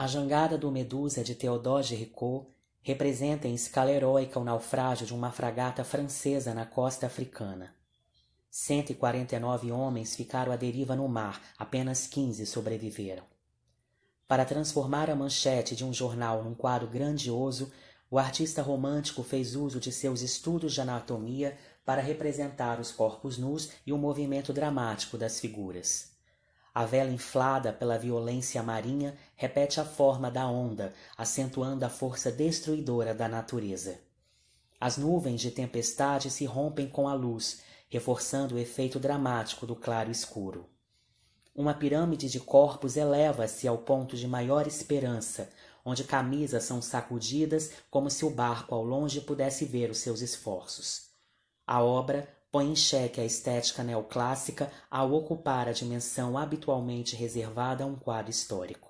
A jangada do Medusa de Théodore Géricault representa em escala heróica o naufrágio de uma fragata francesa na costa africana. 149 homens ficaram à deriva no mar, apenas 15 sobreviveram. Para transformar a manchete de um jornal num quadro grandioso, o artista romântico fez uso de seus estudos de anatomia para representar os corpos nus e o movimento dramático das figuras. A vela inflada pela violência marinha repete a forma da onda, acentuando a força destruidora da natureza. As nuvens de tempestade se rompem com a luz, reforçando o efeito dramático do claro escuro. Uma pirâmide de corpos eleva-se ao ponto de maior esperança, onde camisas são sacudidas como se o barco ao longe pudesse ver os seus esforços. A obra põe em xeque a estética neoclássica ao ocupar a dimensão habitualmente reservada a um quadro histórico.